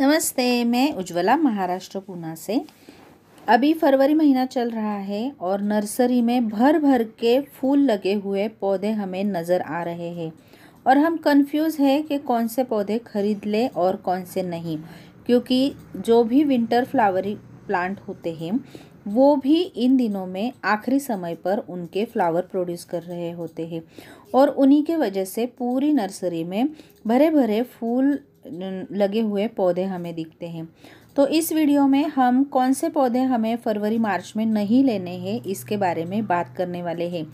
नमस्ते मैं उज्ज्वला महाराष्ट्र पूना से अभी फरवरी महीना चल रहा है और नर्सरी में भर भर के फूल लगे हुए पौधे हमें नज़र आ रहे हैं और हम कंफ्यूज हैं कि कौन से पौधे खरीद लें और कौन से नहीं क्योंकि जो भी विंटर फ्लावरी प्लांट होते हैं वो भी इन दिनों में आखिरी समय पर उनके फ्लावर प्रोड्यूस कर रहे होते हैं और उन्हीं के वजह से पूरी नर्सरी में भरे भरे फूल लगे हुए पौधे हमें दिखते हैं तो इस वीडियो में हम कौन से पौधे हमें फरवरी मार्च में नहीं लेने हैं इसके बारे में बात करने वाले हैं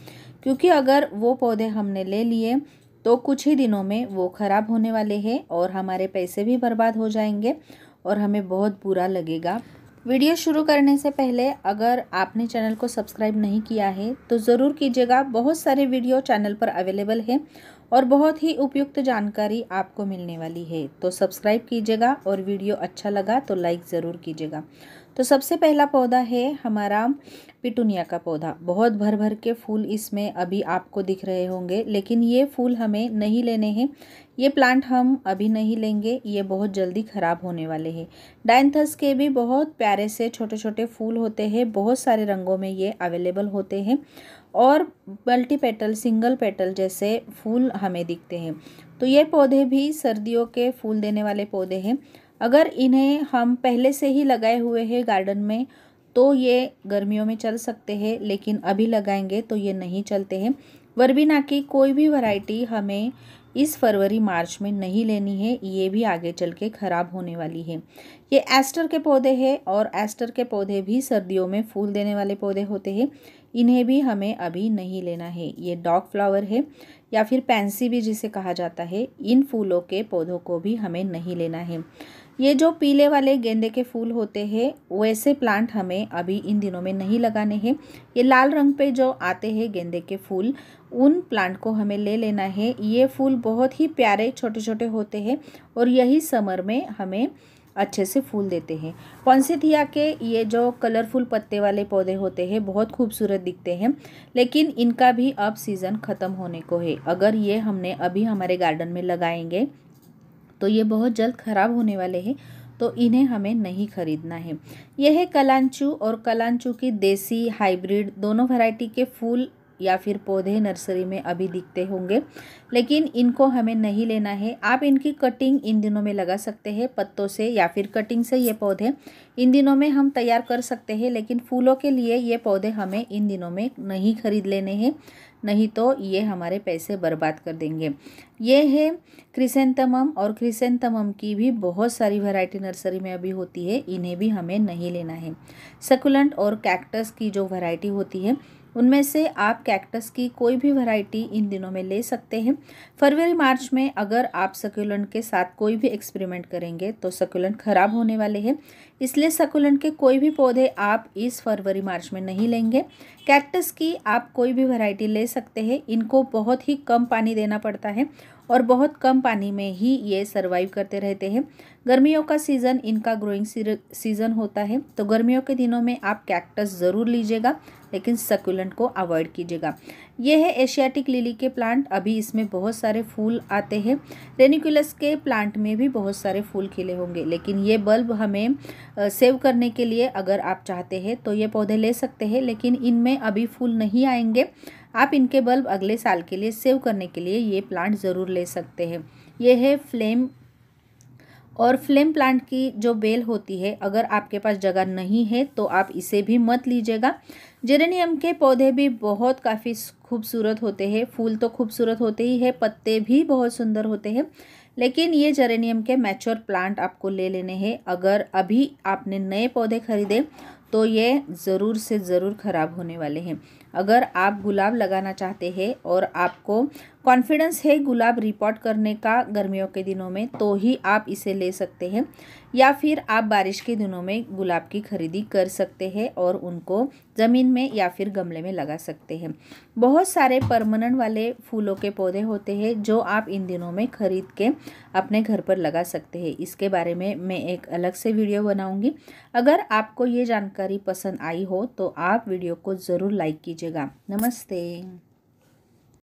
क्योंकि अगर वो पौधे हमने ले लिए तो कुछ ही दिनों में वो ख़राब होने वाले हैं और हमारे पैसे भी बर्बाद हो जाएंगे और हमें बहुत बुरा लगेगा वीडियो शुरू करने से पहले अगर आपने चैनल को सब्सक्राइब नहीं किया है तो ज़रूर कीजिएगा बहुत सारे वीडियो चैनल पर अवेलेबल है और बहुत ही उपयुक्त जानकारी आपको मिलने वाली है तो सब्सक्राइब कीजिएगा और वीडियो अच्छा लगा तो लाइक ज़रूर कीजिएगा तो सबसे पहला पौधा है हमारा पिटूनिया का पौधा बहुत भर भर के फूल इसमें अभी आपको दिख रहे होंगे लेकिन ये फूल हमें नहीं लेने हैं ये प्लांट हम अभी नहीं लेंगे ये बहुत जल्दी ख़राब होने वाले हैं डाइंथस के भी बहुत प्यारे से छोटे छोटे फूल होते हैं बहुत सारे रंगों में ये अवेलेबल होते हैं और मल्टी पेटल सिंगल पेटल जैसे फूल हमें दिखते हैं तो ये पौधे भी सर्दियों के फूल देने वाले पौधे हैं अगर इन्हें हम पहले से ही लगाए हुए हैं गार्डन में तो ये गर्मियों में चल सकते हैं लेकिन अभी लगाएंगे तो ये नहीं चलते हैं वर्बिना की कोई भी वैरायटी हमें इस फरवरी मार्च में नहीं लेनी है ये भी आगे चल के ख़राब होने वाली है ये एस्टर के पौधे हैं और एस्टर के पौधे भी सर्दियों में फूल देने वाले पौधे होते हैं इन्हें भी हमें अभी नहीं लेना है ये डॉग फ्लावर है या फिर पैंसी भी जिसे कहा जाता है इन फूलों के पौधों को भी हमें नहीं लेना है ये जो पीले वाले गेंदे के फूल होते हैं वैसे प्लांट हमें अभी इन दिनों में नहीं लगाने हैं ये लाल रंग पे जो आते हैं गेंदे के फूल उन प्लांट को हमें ले लेना है ये फूल बहुत ही प्यारे छोटे छोटे होते हैं और यही समर में हमें अच्छे से फूल देते हैं पंसिथिया के ये जो कलरफुल पत्ते वाले पौधे होते हैं बहुत खूबसूरत दिखते हैं लेकिन इनका भी अब सीज़न ख़त्म होने को है अगर ये हमने अभी हमारे गार्डन में लगाएंगे तो ये बहुत जल्द ख़राब होने वाले हैं तो इन्हें हमें नहीं ख़रीदना है यह है कलांचू और कलांचू की देसी हाइब्रिड दोनों वैरायटी के फूल या फिर पौधे नर्सरी में अभी दिखते होंगे लेकिन इनको हमें नहीं लेना है आप इनकी कटिंग इन दिनों में लगा सकते हैं पत्तों से या फिर कटिंग से ये पौधे इन दिनों में हम तैयार कर सकते हैं लेकिन फूलों के लिए ये पौधे हमें इन दिनों में नहीं खरीद लेने हैं नहीं तो ये हमारे पैसे बर्बाद कर देंगे ये है क्रिसेंतमम और क्रिसेंतमम की भी बहुत सारी वैरायटी नर्सरी में अभी होती है इन्हें भी हमें नहीं लेना है सकुलेंट और कैक्टस की जो वैरायटी होती है उनमें से आप कैक्टस की कोई भी वैरायटी इन दिनों में ले सकते हैं फरवरी मार्च में अगर आप सकुलेंट के साथ कोई भी एक्सपेरिमेंट करेंगे तो सकुलेंट खराब होने वाले हैं इसलिए सकुलेंट के कोई भी पौधे आप इस फरवरी मार्च में नहीं लेंगे कैक्टस की आप कोई भी वैरायटी ले सकते हैं इनको बहुत ही कम पानी देना पड़ता है और बहुत कम पानी में ही ये सर्वाइव करते रहते हैं गर्मियों का सीज़न इनका ग्रोइंग सीज़न होता है तो गर्मियों के दिनों में आप कैक्टस ज़रूर लीजिएगा लेकिन सकुलेंट को अवॉइड कीजिएगा यह है एशियाटिक लिली के प्लांट अभी इसमें बहुत सारे फूल आते हैं रेनिकुलस के प्लांट में भी बहुत सारे फूल खिले होंगे लेकिन ये बल्ब हमें सेव करने के लिए अगर आप चाहते हैं तो ये पौधे ले सकते हैं लेकिन इनमें अभी फूल नहीं आएंगे आप इनके बल्ब अगले साल के लिए सेव करने के लिए ये प्लांट ज़रूर ले सकते हैं ये है फ्लेम और फ्लेम प्लांट की जो बेल होती है अगर आपके पास जगह नहीं है तो आप इसे भी मत लीजिएगा जेरेनियम के पौधे भी बहुत काफ़ी खूबसूरत होते हैं फूल तो खूबसूरत होते ही है पत्ते भी बहुत सुंदर होते हैं लेकिन ये जेरेनियम के मैच्योर प्लांट आपको ले लेने हैं अगर अभी आपने नए पौधे खरीदे तो ये ज़रूर से ज़रूर ख़राब होने वाले हैं अगर आप गुलाब लगाना चाहते हैं और आपको कॉन्फिडेंस है गुलाब रिपोर्ट करने का गर्मियों के दिनों में तो ही आप इसे ले सकते हैं या फिर आप बारिश के दिनों में गुलाब की खरीदी कर सकते हैं और उनको ज़मीन में या फिर गमले में लगा सकते हैं बहुत सारे परमानेंट वाले फूलों के पौधे होते हैं जो आप इन दिनों में ख़रीद के अपने घर पर लगा सकते हैं इसके बारे में मैं एक अलग से वीडियो बनाऊँगी अगर आपको ये जानकारी पसंद आई हो तो आप वीडियो को ज़रूर लाइक कीजिएगा नमस्ते